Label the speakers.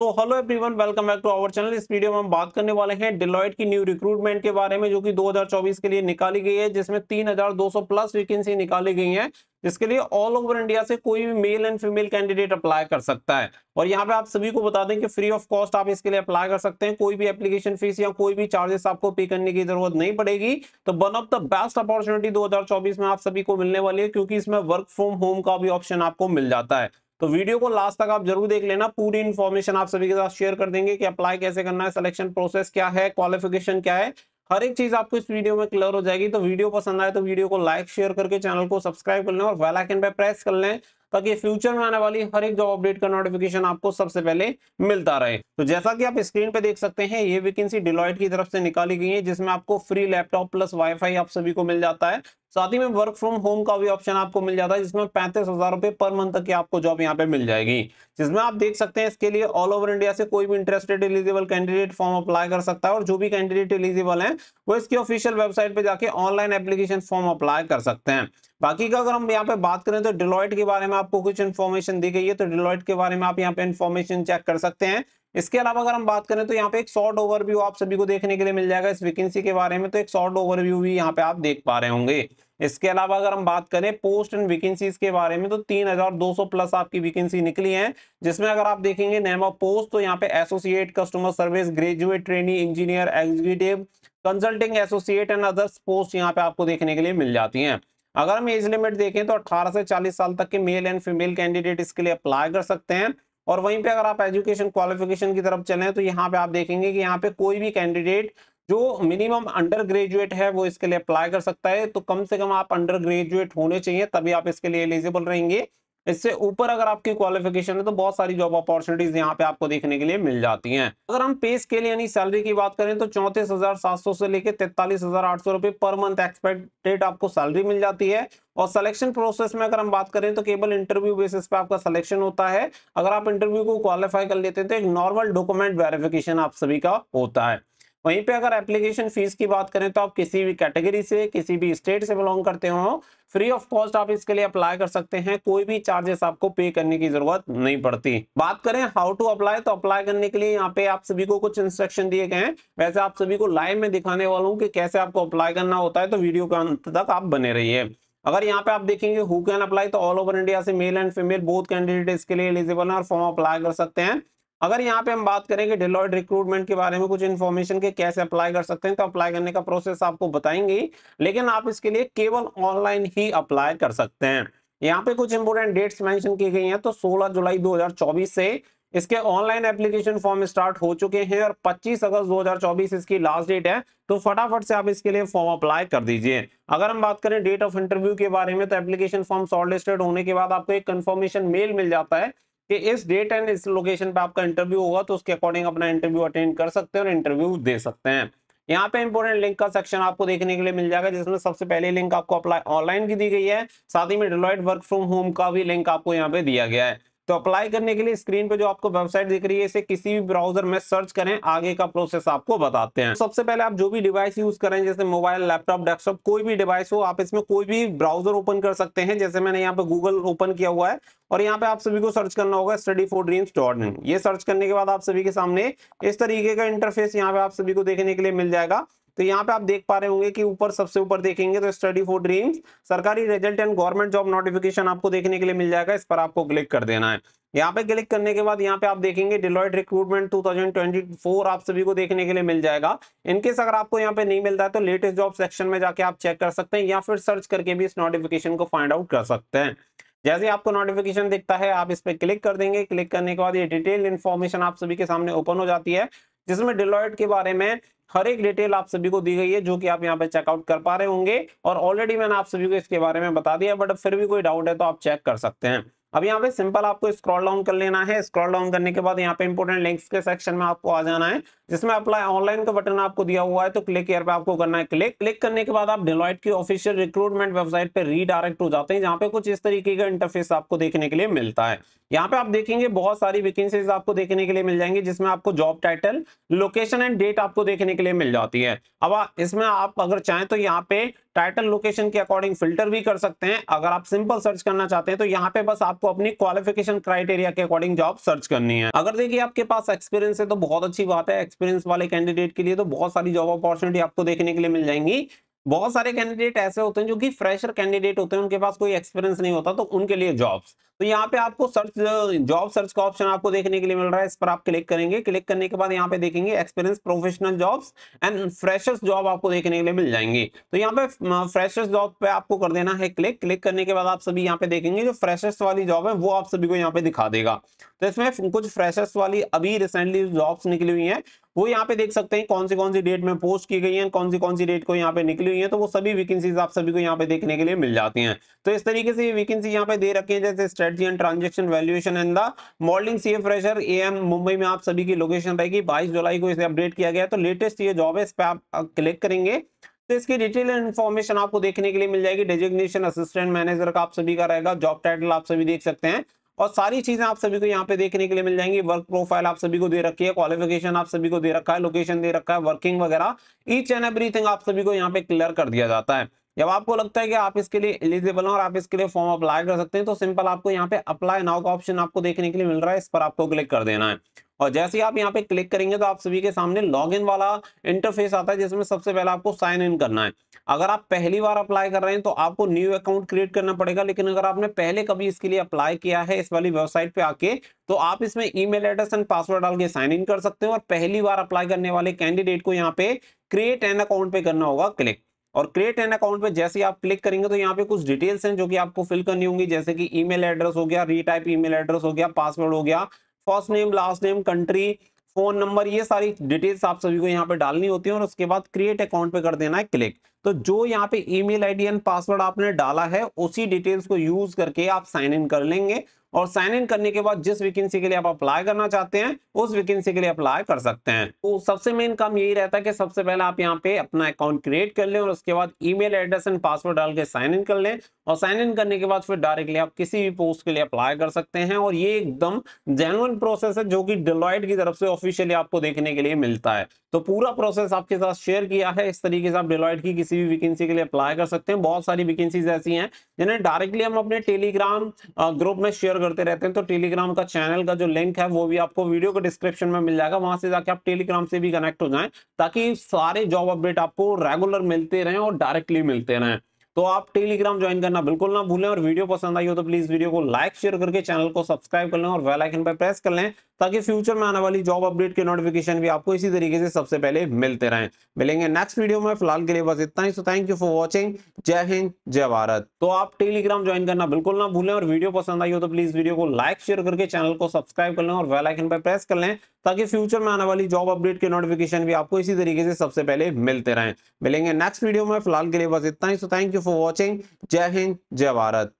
Speaker 1: तो hello everyone welcome back to our channel इस video में हम बात करने वाले हैं डिलॉइट की न्यू रिक्रूटमेंट के बारे में जो कि 2024 के लिए निकाली गई है जिसमें 3200 प्लस वैकेंसी निकाली गई हैं जिसके लिए ऑल ओवर इंडिया से कोई भी male and female candidate apply कर सकता है और यहाँ पे आप सभी को बता दें कि फ्री ऑफ कॉस्ट आप इसके लिए अप्लाई कर सकते हैं कोई भी एप्लीकेशन फीस या कोई भी चार्जेस आपको पे करने की जरूरत नहीं पड़ेगी तो one of the best opportunity 2024 में आप सभी को मिलने वाली है क्योंकि इसमें वर्क फ्रॉम होम का भी ऑप्शन आपको मिल जाता है तो वीडियो को लास्ट तक आप जरूर देख लेना पूरी इन्फॉर्मेशन आप सभी के साथ शेयर कर देंगे कि अप्लाई कैसे करना है सिलेक्शन प्रोसेस क्या है क्वालिफिकेशन क्या है हर एक चीज आपको इस वीडियो में क्लियर हो जाएगी तो वीडियो पसंद आए तो वीडियो को लाइक शेयर करके चैनल को सब्सक्राइब कर लें और वेलाइकन आइकन पे प्रेस कर लें ताकि फ्यूचर में आने वाली हर एक जॉब अपडेट का नोटिफिकेशन आपको सबसे पहले मिलता रहे तो जैसा कि आप स्क्रीन पे देख सकते हैं ये वैकेंसी डिलॉइट की तरफ से निकाली गई है जिसमें आपको फ्री लैपटॉप प्लस वाईफाई आप सभी को मिल जाता है साथ ही में वर्क फ्रॉम होम का भी ऑप्शन आपको मिल जाता है जिसमें पैंतीस हजार रुपए पर मंथ तक की आपको जॉब यहाँ पे मिल जाएगी जिसमें आप देख सकते हैं इसके लिए ऑल ओवर इंडिया से कोई भी interested eligible candidate form apply कर सकता है और जो भी कैंडिडेट एलिजिबल है वो इसकी ऑफिशियल वेबसाइट पे जाके ऑनलाइन एप्लीकेशन फॉर्म अप्लाई कर सकते हैं बाकी का अगर हम यहाँ पे बात करें तो डिलॉइट के बारे में आपको कुछ इन्फॉर्मेशन दी गई है तो डिलॉइट के बारे में आप यहाँ पे इन्फॉर्मेशन चेक कर सकते हैं इसके अलावा अगर हम बात करें तो यहाँ पे एक शॉर्ट ओवरव्यू आप सभी को देखने के लिए मिल जाएगा इस वैकेंसी के बारे में तो एक शॉर्ट ओवरव्यू भी यहाँ पे आप देख पा रहे होंगे इसके अलावा अगर हम बात करें पोस्ट एंड वैकेंसीज के बारे में तो 3,200 प्लस आपकी वैकेंसी निकली है जिसमें अगर आप देखेंगे नेम ऑफ पोस्ट तो यहाँ पे associate customer service graduate training engineer executive consulting associate and others post यहाँ पे आपको देखने के लिए मिल जाती है अगर हम एज लिमिट देखें तो अठारह से चालीस साल तक के मेल एंड फीमेल कैंडिडेट इसके लिए अप्लाई कर सकते हैं और वहीं पे अगर आप एजुकेशन क्वालिफिकेशन की तरफ चलें तो यहाँ पे आप देखेंगे कि यहाँ पे कोई भी कैंडिडेट जो मिनिमम अंडर ग्रेजुएट है वो इसके लिए अप्लाई कर सकता है तो कम से कम आप अंडर ग्रेजुएट होने चाहिए तभी आप इसके लिए एलिजिबल रहेंगे इससे ऊपर अगर आपकी क्वालिफिकेशन है तो बहुत सारी जॉब अपॉर्चुनिटीज यहाँ पे आपको देखने के लिए मिल जाती हैं अगर हम पे स्केल यानी सैलरी की बात करें तो चौंतीस हजार सात सौ से लेकर तैतालीस हजार आठ सौ रुपए पर मंथ एक्सपेक्टेड आपको सैलरी मिल जाती है और सिलेक्शन प्रोसेस में अगर हम बात करें तो केवल इंटरव्यू बेसिस पे आपका सिलेक्शन होता है अगर आप इंटरव्यू को क्वालिफाई कर लेते हैं तो एक नॉर्मल डॉक्यूमेंट वेरिफिकेशन आप सभी का होता है वहीं पे अगर एप्लीकेशन फीस की बात करें तो आप किसी भी कैटेगरी से किसी भी स्टेट से बिलोंग करते हो फ्री ऑफ कॉस्ट आप इसके लिए अप्लाई कर सकते हैं कोई भी चार्जेस आपको पे करने की जरूरत नहीं पड़ती बात करें हाउ टू अप्लाई तो अप्लाई करने के लिए यहाँ पे आप सभी को कुछ इंस्ट्रक्शन दिए गए हैं वैसे आप सभी को लाइव में दिखाने वाला हूँ कि कैसे आपको अप्लाई करना होता है तो वीडियो के अंत तक आप बने रहिए अगर यहाँ पे आप देखेंगे हु कैन अप्लाई तो ऑल ओवर इंडिया से male and female both candidate इसके लिए एलिजिबल है और फॉर्म अप्लाई कर सकते हैं अगर यहाँ पे हम बात करेंगे डिलॉइड रिक्रूटमेंट के बारे में कुछ इन्फॉर्मेशन के कैसे अप्लाई कर सकते हैं तो अप्लाई करने का प्रोसेस आपको बताएंगे लेकिन आप इसके लिए केवल ऑनलाइन ही अप्लाई कर सकते हैं यहाँ पे कुछ इंपोर्टेंट डेट्स मेंशन की गई हैं तो 16 जुलाई 2024 से इसके ऑनलाइन एप्लीकेशन फॉर्म स्टार्ट हो चुके हैं और 25 अगस्त 2024 इसकी लास्ट डेट है तो फटाफट से आप इसके लिए फॉर्म अप्लाई कर दीजिए अगर हम बात करें डेट ऑफ इंटरव्यू के बारे में तो एप्लीकेशन फॉर्म शॉर्ट होने के बाद आपको एक कंफर्मेशन मेल मिल जाता है कि इस डेट एंड इस लोकेशन पे आपका इंटरव्यू होगा तो उसके अकॉर्डिंग अपना इंटरव्यू अटेंड कर सकते हैं और इंटरव्यू दे सकते हैं यहाँ पे इंपोर्टेंट लिंक का सेक्शन आपको देखने के लिए मिल जाएगा जिसमें सबसे पहले लिंक आपको अप्लाई ऑनलाइन की दी गई है साथ ही में डिलॉइट वर्क फ्रॉम होम का भी लिंक आपको यहाँ पे दिया गया है तो अप्लाई करने के लिए स्क्रीन पे जो आपको वेबसाइट दिख रही है इसे किसी भी ब्राउजर में सर्च करें आगे का प्रोसेस आपको बताते हैं सबसे पहले आप जो भी डिवाइस यूज करें जैसे मोबाइल लैपटॉप डेस्कटॉप कोई भी डिवाइस हो आप इसमें कोई भी ब्राउजर ओपन कर सकते हैं जैसे मैंने यहाँ पे गूगल ओपन किया हुआ है और यहाँ पे आप सभी को सर्च करना होगा study for dreams dot in ये सर्च करने के बाद आप सभी के सामने इस तरीके का इंटरफेस यहाँ पे आप सभी को देखने के लिए मिल जाएगा तो यहाँ पे आप देख पा रहे होंगे कि ऊपर सबसे ऊपर देखेंगे तो स्टडी फॉर ड्रीम्स सरकारी result and government job notification आपको देखने के लिए मिल जाएगा इस पर आपको क्लिक कर देना है यहाँ पे क्लिक करने के बाद यहाँ पे आप देखेंगे डिलॉयट रिक्रूटमेंट 2024 आप सभी को देखने के लिए मिल जाएगा इनकेस अगर आपको यहाँ पे नहीं मिलता है तो लेटेस्ट जॉब सेक्शन में जाके आप चेक कर सकते हैं या फिर सर्च करके भी इस नोटिफिकेशन को फाइंड आउट कर सकते हैं जैसे आपको नोटिफिकेशन दिखता है आप इस पर क्लिक कर देंगे क्लिक करने के बाद ये डिटेल इन्फॉर्मेशन आप सभी के सामने ओपन हो जाती है जिसमें डिलॉयट के बारे में हर एक डिटेल आप सभी को दी गई है जो कि आप यहाँ पे चेकआउट कर पा रहे होंगे और ऑलरेडी मैंने आप सभी को इसके बारे में बता दिया बट फिर भी कोई डाउट है तो आप चेक कर सकते हैं अब यहाँ पे सिंपल आपको स्क्रॉल डाउन कर लेना है स्क्रॉल डाउन करने के बाद यहाँ पे इंपोर्टेंट लिंक्स के सेक्शन में आपको आ जाना है जिसमें अप्लाई ऑनलाइन का बटन आपको दिया हुआ है तो क्लिक पे आपको करना है क्लिक क्लिक करने के बाद आप डिलॉइट की ऑफिशियल रिक्रूटमेंट वेबसाइट पे रीडायरेक्ट हो जाते हैं जहाँ पे कुछ इस तरीके का इंटरफेस आपको देखने के लिए मिलता है यहाँ पे आप देखेंगे बहुत सारी वेकेंसीज आपको देखने के लिए मिल जाएंगे जिसमें आपको job title location and date आपको देखने के लिए मिल जाती है अब इसमें आप अगर चाहें तो यहाँ पे टाइटल लोकेशन के अकॉर्डिंग फिल्टर भी कर सकते हैं अगर आप सिंपल सर्च करना चाहते हैं तो यहाँ पे बस आपको अपनी क्वालिफिकेशन क्राइटेरिया के अकॉर्डिंग जॉब सर्च करनी है अगर देखिए आपके पास एक्सपीरियंस है तो बहुत अच्छी बात है एक्सपीरियंस वाले कैंडिडेट के लिए तो बहुत सारी जॉब अपॉर्चुनिटी आपको देखने के लिए मिल जाएंगी बहुत सारे कैंडिडेट ऐसे होते हैं जो कि फ्रेशर कैंडिडेट होते हैं उनके पास कोई एक्सपीरियंस नहीं होता तो उनके लिए जॉब्स तो यहाँ पे आपको सर्च जॉब सर्च का ऑप्शन आपको देखने के लिए मिल रहा है इस पर आप क्लिक करेंगे क्लिक करने के बाद यहाँ पे देखेंगे experience professional jobs and freshers job आपको देखने के लिए मिल जाएंगे तो यहाँ पे फ्रेशर्स जॉब पे आपको कर देना है क्लिक क्लिक करने के बाद आप सभी यहाँ पे देखेंगे जो फ्रेशर्स वाली जॉब है वो आप सभी को यहाँ पे दिखा देगा तो इसमें कुछ फ्रेशर्स वाली अभी रिसेंटली जॉब्स निकली हुई है वो यहाँ पे देख सकते हैं कौन सी कौन सी डेट में पोस्ट की गई है कौन सी कौन सी डेट को यहाँ पे निकली हुई है तो वो सभी वैकेंसीज आप सभी को यहाँ पे देखने के लिए मिल जाती है तो इस तरीके से ये वैकेंसी यहाँ पे दे रखी है जैसे strategy and transaction valuation and the modelling C fresher A M Mumbai में आप सभी की लोकेशन रहेगी बाईस जुलाई को इसे अपडेट किया गया तो लेटेस्ट ये जॉब है इस पर आप क्लिक करेंगे तो इसकी डिटेल इन्फॉर्मेशन आपको देखने के लिए मिल जाएगी डेजिग्नेशन असिस्टेंट मैनेजर का आप सभी का रहेगा जॉब टाइटल आप सभी देख सकते हैं और सारी चीजें आप सभी को यहाँ पे देखने के लिए मिल जाएंगी वर्क प्रोफाइल आप सभी को दे रखी है क्वालिफिकेशन आप सभी को दे रखा है लोकेशन दे रखा है वर्किंग वगैरह ईच एंड एवरीथिंग आप सभी को यहाँ पे क्लियर कर दिया जाता है जब आपको लगता है कि आप इसके लिए एलिजिबल हैं और आप इसके लिए फॉर्म अप्लाई कर सकते हैं तो सिंपल आपको यहाँ पे अप्लाई नाउ का ऑप्शन आपको देखने के लिए मिल रहा है इस पर आपको क्लिक कर देना है और जैसे ही आप यहाँ पे क्लिक करेंगे तो आप सभी के सामने लॉगिन वाला इंटरफेस आता है जिसमें सबसे पहले आपको साइन इन करना है अगर आप पहली बार अप्लाई कर रहे हैं तो आपको न्यू अकाउंट क्रिएट करना पड़ेगा लेकिन अगर आपने पहले कभी इसके लिए अप्लाई किया है इस वाली वेबसाइट पे आके तो आप इसमें ईमेल एड्रेस एंड पासवर्ड डाल के साइन इन कर सकते हैं और पहली बार अप्लाई करने वाले कैंडिडेट को यहाँ पे क्रिएट एन अकाउंट पे करना होगा क्लिक और क्रिएट एन अकाउंट पे जैसे आप क्लिक करेंगे तो यहाँ पे कुछ डिटेल्स हैं जो कि आपको फिल करनी होंगी जैसे कि ईमेल एड्रेस हो गया रीटाइप ईमेल एड्रेस हो गया पासवर्ड हो गया first name last name country phone number ये सारी डिटेल्स आप सभी को यहाँ पे डालनी होती है और उसके बाद क्रिएट अकाउंट पे कर देना है क्लिक तो जो यहाँ पे ईमेल आईडी एंड पासवर्ड आपने डाला है उसी डिटेल्स को यूज करके आप साइन इन कर लेंगे और साइन इन करने के बाद जिस वैकेंसी के लिए आप अप्लाई करना चाहते हैं उस वैकेंसी के लिए अप्लाई कर सकते हैं तो सबसे मेन काम यही रहता है कि सबसे पहले आप यहाँ पे अपना अकाउंट क्रिएट कर लें और उसके बाद ईमेल एड्रेस एंड पासवर्ड डाल के साइन इन कर लें और साइन इन करने के बाद फिर डायरेक्टली आप किसी भी पोस्ट के लिए अप्लाई कर सकते हैं और ये एकदम जेनुअन प्रोसेस है जो कि डिलॉइड की तरफ से ऑफिशियली आपको देखने के लिए मिलता है तो पूरा प्रोसेस आपके साथ शेयर किया है इस तरीके से आप डिलॉइड की किसी भी वैकेंसी के लिए अप्लाई कर सकते हैं बहुत सारी वैकेंसीज ऐसी हैं जिन्हें डायरेक्टली हम अपने टेलीग्राम ग्रुप में शेयर करते रहते हैं तो टेलीग्राम का चैनल का जो लिंक है वो भी आपको वीडियो के डिस्क्रिप्शन में मिल जाएगा वहां से जाके आप टेलीग्राम से भी कनेक्ट हो जाए ताकि सारे जॉब अपडेट आपको रेगुलर मिलते रहें और डायरेक्टली मिलते रहें तो आप टेलीग्राम ज्वाइन करना बिल्कुल ना भूलें और वीडियो पसंद आई हो तो प्लीज वीडियो को लाइक शेयर करके चैनल को सब्सक्राइब कर लें और वेल आइकन पर प्रेस कर लें ताकि फ्यूचर में आने वाली जॉब अपडेट के नोटिफिकेशन भी आपको इसी तरीके से सबसे पहले मिलते रहे मिलेंगे नेक्स्ट वीडियो में फिलहाल के लिए बस इतना ही so thank you for watching जय हिंद जय भारत तो आप टेलीग्राम ज्वाइन करना बिल्कुल ना भूलें और वीडियो पसंद आई हो तो प्लीज वीडियो को लाइक शेयर करके चैनल को सब्सक्राइब कर लें और वेल आइकन पर प्रेस कर लें ताकि फ्यूचर में आने वाली जॉब अपडेट के नोटिफिकेशन भी आपको इसी तरीके से सबसे पहले मिलते रहे मिलेंगे नेक्स्ट वीडियो में फिलहाल के लिए बस इतना ही so thank you for watching जय हिंद जय भारत